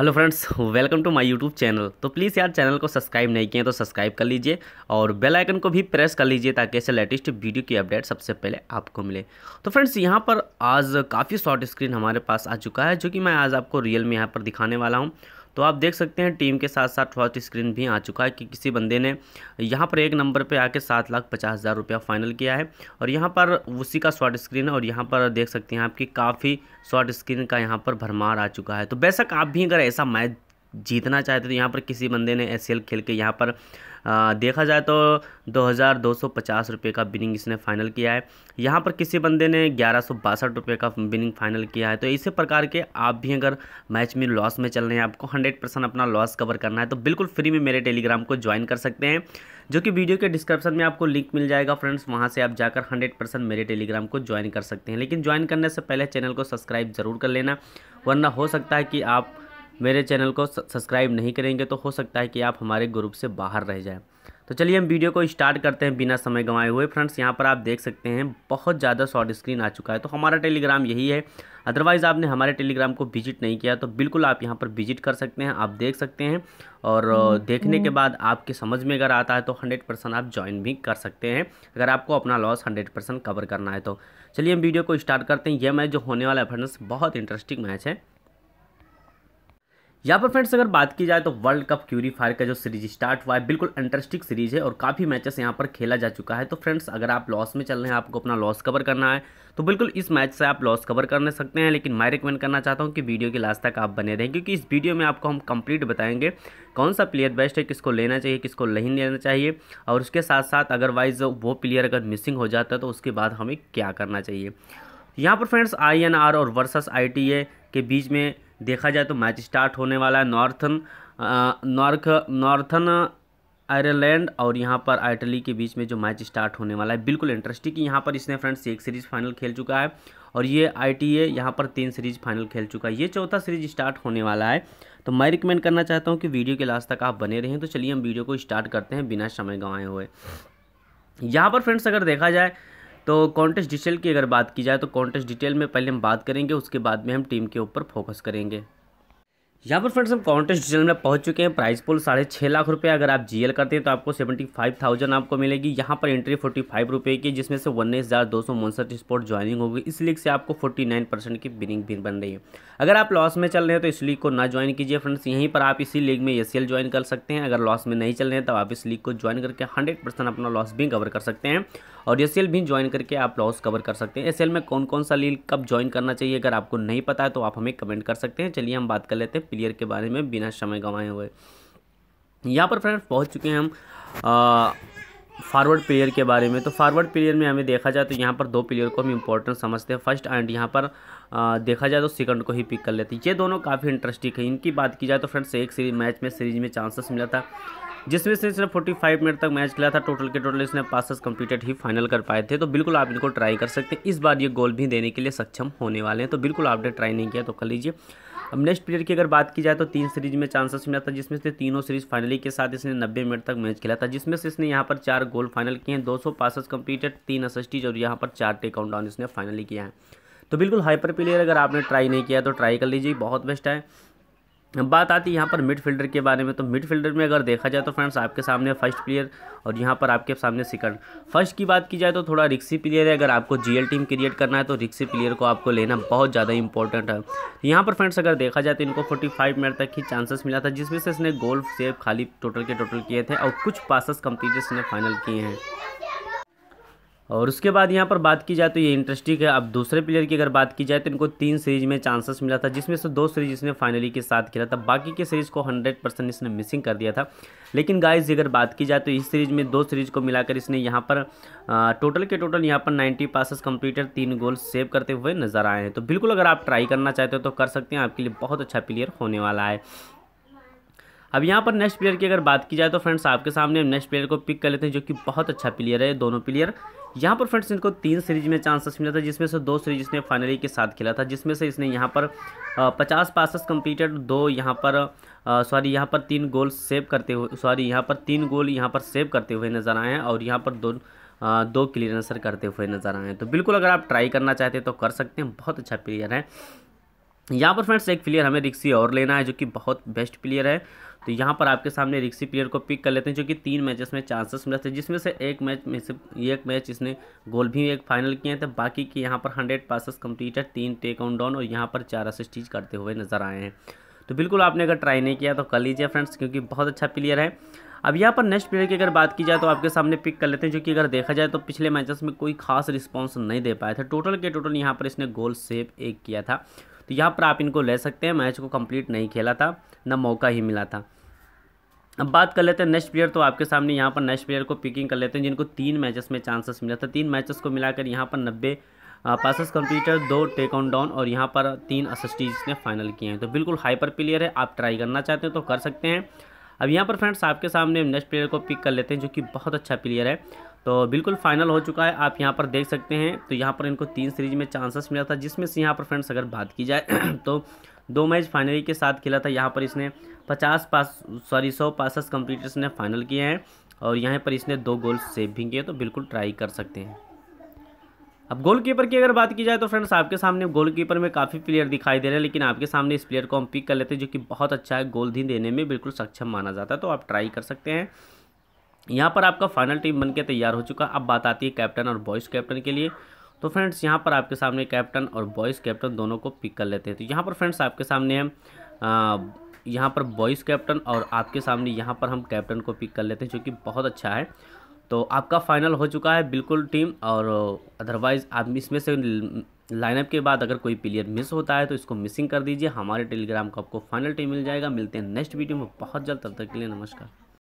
Hello friends welcome to my YouTube channel तो please यार channel को सब्सक्राइब नहीं किए तो सब्सक्राइब कर लीजिए और बेल आइकन को भी प्रेस कर लीजिए ताकि ऐसे लेटेस्ट वीडियो की अपडेट सबसे पहले आपको मिले तो फ्रेंड्स यहाँ पर आज काफ़ी शॉर्ट स्क्रीन हमारे पास आ चुका है जो कि मैं आज आपको रियल में यहाँ पर दिखाने वाला हूँ तो आप देख सकते हैं टीम के साथ साथ फर्स्ट स्क्रीन भी आ चुका है कि किसी बंदे ने यहाँ पर एक नंबर पर आके सात लाख पचास हज़ार रुपया फाइनल किया है और यहाँ पर उसी का शॉर्ट स्क्रीन है और यहाँ पर देख सकते हैं आपकी काफ़ी शॉर्ट स्क्रीन का यहाँ पर भरमार आ चुका है तो बेशक आप भी अगर ऐसा मैच जीतना चाहते तो यहाँ पर किसी बंदे ने एस खेल के यहाँ पर आ, देखा जाए तो दो हज़ार दो सौ पचास रुपये का बिनिंग इसने फाइनल किया है यहाँ पर किसी बंदे ने ग्यारह सौ बासठ रुपये का बिनिंग फाइनल किया है तो इसी प्रकार के आप भी अगर मैच में लॉस में चल रहे हैं आपको हंड्रेड परसेंट अपना लॉस कवर करना है तो बिल्कुल फ्री में मेरे टेलीग्राम को ज्वाइन कर सकते हैं जो कि वीडियो के डिस्क्रिप्शन में आपको लिंक मिल जाएगा फ्रेंड्स वहाँ से आप जाकर हंड्रेड परसेंट मेरे टेलीग्राम को ज्वाइन कर सकते हैं लेकिन ज्वाइन करने से पहले चैनल को सब्सक्राइब ज़रूर कर लेना वरना हो सकता है कि आप मेरे चैनल को सब्सक्राइब नहीं करेंगे तो हो सकता है कि आप हमारे ग्रुप से बाहर रह जाएं तो चलिए हम वीडियो को स्टार्ट करते हैं बिना समय गंवाए हुए फ्रेंड्स यहाँ पर आप देख सकते हैं बहुत ज़्यादा शॉर्ट स्क्रीन आ चुका है तो हमारा टेलीग्राम यही है अदरवाइज़ आपने हमारे टेलीग्राम को विजिट नहीं किया तो बिल्कुल आप यहाँ पर विजिट कर सकते हैं आप देख सकते हैं और हम्म, देखने के हम्म। बाद आपके समझ में अगर आता है तो हंड्रेड परसेंट आप ज्वाइन भी कर सकते हैं अगर आपको अपना लॉस हंड्रेड परसेंट कवर करना है तो चलिए हम वीडियो को स्टार्ट करते हैं यह मैच जो होने वाला है फ्रेंड्स बहुत इंटरेस्टिंग मैच है यहाँ पर फ्रेंड्स अगर बात की जाए तो वर्ल्ड कप क्यूरीफायर का जो सीरीज स्टार्ट हुआ है बिल्कुल इंटरेस्टिंग सीरीज है और काफ़ी मैचेस यहाँ पर खेला जा चुका है तो फ्रेंड्स अगर आप लॉस में चल रहे हैं आपको अपना लॉस कवर करना है तो बिल्कुल इस मैच से आप लॉस कवर करने सकते हैं लेकिन मैं रिकमेंड करना चाहता हूँ कि वीडियो के लास्ट तक आप बने रहें क्योंकि इस वीडियो में आपको हम कंप्लीट बताएंगे कौन सा प्लेयर बेस्ट है किसको लेना चाहिए किसको नहीं लेना चाहिए और उसके साथ साथ अदरवाइज़ वो प्लेयर अगर मिसिंग हो जाता है तो उसके बाद हमें क्या करना चाहिए यहाँ पर फ्रेंड्स आई और वर्सेस आई के बीच में देखा जाए तो मैच स्टार्ट होने वाला है नॉर्थन नॉर्थ नॉर्थन आयरलैंड और यहाँ पर आइटली के बीच में जो मैच स्टार्ट होने वाला है बिल्कुल इंटरेस्टिंग यहाँ पर इसने फ्रेंड्स एक सीरीज फाइनल खेल चुका है और ये आई टी ए यहाँ पर तीन सीरीज फाइनल खेल चुका है ये चौथा सीरीज स्टार्ट होने वाला है तो मैं रिकमेंड करना चाहता हूँ कि वीडियो के लास्ट तक आप बने रहें तो चलिए हम वीडियो को स्टार्ट करते हैं बिना समय गंवाए हुए यहाँ पर फ्रेंड्स अगर देखा जाए तो कॉन्टेस्ट डिटेल की अगर बात की जाए तो कॉन्टेस्ट डिटेल में पहले हम बात करेंगे उसके बाद में हम टीम के ऊपर फोकस करेंगे यहाँ पर फ्रेंड्स हम कॉन्टेस्ट डिटेल में पहुंच चुके हैं प्राइस पोल साढ़े छः लाख रुपए अगर आप जीएल करते हैं तो आपको सेवेंटी फाइव थाउजेंड आपको मिलेगी यहाँ पर एंट्री फोर्टी फाइव रुपये की जिसमें से उन्नीस हज़ार दो सौ उनसठ स्पॉट ज्वाइनिंग होगी इस लीग से आपको फोर्टी नाइन परसेंट की बिनिंग भी बन रही है अगर आप लॉस में चल रहे हैं तो इस लीग को ना ज्वाइन कीजिए फ्रेंड्स यहीं पर आप इसी लीग में एस ज्वाइन कर सकते हैं अगर लॉस में नहीं चल रहे हैं तो आप इस लीग को ज्वाइन करके हंड्रेड अपना लॉस भी कवर कर सकते हैं और एस भी ज्वाइन करके आप लॉस कवर कर सकते हैं एस में कौन कौन सा लीग कब ज्वाइन करना चाहिए अगर आपको नहीं पता है तो आप हमें कमेंट कर सकते हैं चलिए हम बात कर लेते हैं प्लेयर के बारे में बिना समय गंवाए हुए यहाँ पर फ्रेंड पहुँच चुके हैं हम फारवर्ड प्लेयर के बारे में तो फारवर्ड प्लेयर में हमें देखा जाए तो यहाँ पर दो प्लेयर को हम इंपॉर्टेंट समझते हैं फर्स्ट एंड यहाँ पर आ, देखा जाए तो सेकंड को ही पिक कर लेते हैं ये दोनों काफ़ी इंटरेस्टिंग है इनकी बात की जाए तो फ्रेंड्स एक सीरीज मैच में सीरीज में चांसेस मिला था जिसमें से इसने 45 मिनट तक मैच खेला था टोटल के टोटल इसने पासेस कंप्लीटेड ही फाइनल कर पाए थे तो बिल्कुल आप इनको ट्राई कर सकते हैं इस बार ये गोल भी देने के लिए सक्षम होने वाले हैं तो बिल्कुल आपने ट्राई नहीं किया तो कर लीजिए अब नेक्स्ट प्लेयर की अगर बात की जाए तो तीन सीरीज में चांसेस मिला था जिसमें से तीनों सीरीज फाइनली के साथ इसने नब्बे मिनट तक मैच खेला था जिसमें से इसने यहाँ पर चार गोल फाइनल किए हैं दो सौ पासस कंप्लीटेड तीन असस्टीज और यहाँ पर चार टेक डाउन इसने फाइनली किया है तो बिल्कुल हाइपर प्लेयर अगर आपने ट्राई नहीं किया तो ट्राई कर लीजिए बहुत बेस्ट है बात आती है यहाँ पर मिड फील्डर के बारे में तो मिड फील्डर में अगर देखा जाए तो फ्रेंड्स आपके सामने फर्स्ट प्लेयर और यहाँ पर आपके सामने सेकंड फर्स्ट की बात की जाए तो थोड़ा रिक्सी प्लेयर है अगर आपको जीएल टीम क्रिएट करना है तो रिक्सी प्लेयर को आपको लेना बहुत ज़्यादा इंपॉर्टेंट है यहाँ पर फ्रेंड्स अगर देखा जाए तो इनको फोर्टी फाइव मिनट तक ही चांसेस मिला था जिसमें से इसने गोल्फ सेव खाली टोटल के टोटल किए थे और कुछ पासस कम्प्लीट इसने फाइनल किए हैं और उसके बाद यहाँ पर बात की जाए तो ये इंटरेस्टिंग है अब दूसरे प्लेयर की अगर बात की जाए तो इनको तीन सीरीज में चांसेस मिला था जिसमें से दो सीरीज इसने फाइनली के साथ खेला था बाकी के सीरीज को 100 परसेंट इसने मिसिंग कर दिया था लेकिन गाइस अगर बात की जाए तो इस सीरीज में दो सीरीज को मिलाकर इसने यहाँ पर आ, टोटल के टोटल यहाँ पर नाइन्टी पासिस कंप्लीटर तीन गोल सेव करते हुए नजर आए हैं तो बिल्कुल अगर आप ट्राई करना चाहते हो तो कर सकते हैं आपके लिए बहुत अच्छा प्लेयर होने वाला है अब यहाँ पर नेक्स्ट प्लेयर की अगर बात की जाए तो फ्रेंड्स आपके सामने नेक्स्ट प्लेयर को पिक कर लेते हैं जो कि बहुत अच्छा प्लेयर है दोनों प्लेयर यहाँ पर फ्रेंड्स इनको तीन सीरीज में चांसेस मिला था जिसमें से दो सीरीज इसने फाइनली के साथ खेला था जिसमें से इसने यहाँ पर पचास पासस कंप्लीटेड दो यहाँ पर सॉरी यहाँ पर तीन गोल सेव करते हुए सॉरी यहाँ पर तीन गोल यहाँ पर सेव करते हुए नजर आए हैं और यहाँ पर दो आ, दो क्लियरेंसर करते हुए नज़र आए हैं तो बिल्कुल अगर आप ट्राई करना चाहते हैं तो कर सकते हैं बहुत अच्छा प्लेयर है यहाँ पर फ्रेंड्स एक प्लेयर हमें रिक्सी और लेना है जो कि बहुत बेस्ट प्लेयर है तो यहाँ पर आपके सामने रिक्सी प्लेयर को पिक कर लेते हैं जो कि तीन मैचेस में चांसेस मिले थे जिसमें से एक मैच में से एक मैच इसने गोल भी एक फाइनल किए थे तो बाकी के यहाँ पर हंड्रेड पासेस है तीन टेक ऑन डाउन और यहाँ पर चार असिस्टीज करते हुए नजर आए हैं तो बिल्कुल आपने अगर ट्राई नहीं किया तो कर लीजिए फ्रेंड्स क्योंकि बहुत अच्छा प्लेयर है अब यहाँ पर नेक्स्ट प्लेयर की अगर बात की जाए तो आपके सामने पिक कर लेते हैं जो कि अगर देखा जाए तो पिछले मैचेस में कोई खास रिस्पॉन्स नहीं दे पाया था टोटल के टोटल यहाँ पर इसने गोल सेव एक किया था तो यहाँ पर आप इनको ले सकते हैं मैच को कंप्लीट नहीं खेला था ना मौका ही मिला था अब बात कर लेते हैं नेक्स्ट प्लेयर तो आपके सामने यहाँ पर नेक्स्ट प्लेयर को पिकिंग कर लेते हैं जिनको तीन मैचेस में चांसेस मिला था तीन मैचेस को मिलाकर यहाँ पर नब्बे पासिस कंप्यूटर दो टेक ऑन डाउन और यहाँ पर तीन असिस्टीज ने फाइनल किए हैं तो बिल्कुल हाइपर प्लेयर है आप ट्राई करना चाहते हैं तो कर सकते हैं अब यहाँ पर फ्रेंड्स आपके सामने नेक्स्ट प्लेयर को पिक कर लेते हैं जो कि बहुत अच्छा प्लेयर है तो बिल्कुल फाइनल हो चुका है आप यहाँ पर देख सकते हैं तो यहाँ पर इनको तीन सीरीज में चांसेस मिला था जिसमें से यहाँ पर फ्रेंड्स अगर बात की जाए तो दो मैच फाइनली के साथ खेला था यहाँ पर इसने पचास पास सॉरी सौ पासस कंप्लीट ने फाइनल किए हैं और यहाँ पर इसने दो गोल सेव भी किए तो बिल्कुल ट्राई कर सकते हैं अब गोलकीपर की अगर बात की जाए तो फ्रेंड्स आपके सामने गोलकीपर में काफ़ी प्लेयर दिखाई दे रहे हैं लेकिन आपके सामने इस प्लेयर को हम पिक कर लेते हैं जो कि बहुत अच्छा है गोल धीन देने में बिल्कुल सक्षम माना जाता है तो आप ट्राई कर सकते हैं यहाँ पर आपका फाइनल टीम बन तैयार हो चुका अब बात आती है कैप्टन और बॉयज़ कैप्टन के लिए तो फ्रेंड्स यहाँ पर आपके सामने कैप्टन और बॉयज़ कैप्टन दोनों को पिक कर लेते हैं तो यहाँ पर फ्रेंड्स आपके सामने है यहाँ पर बॉयज़ कैप्टन और आपके सामने यहाँ पर हम कैप्टन को पिक कर लेते हैं जो कि बहुत अच्छा है तो आपका फाइनल हो चुका है बिल्कुल टीम और अदरवाइज़ आप इसमें से लाइनअप के बाद अगर कोई प्लेयर मिस होता है तो इसको मिसिंग कर दीजिए हमारे टेलीग्राम को आपको फाइनल टीम मिल जाएगा मिलते हैं नेक्स्ट वीडियो में बहुत जल्द तब तक के लिए नमस्कार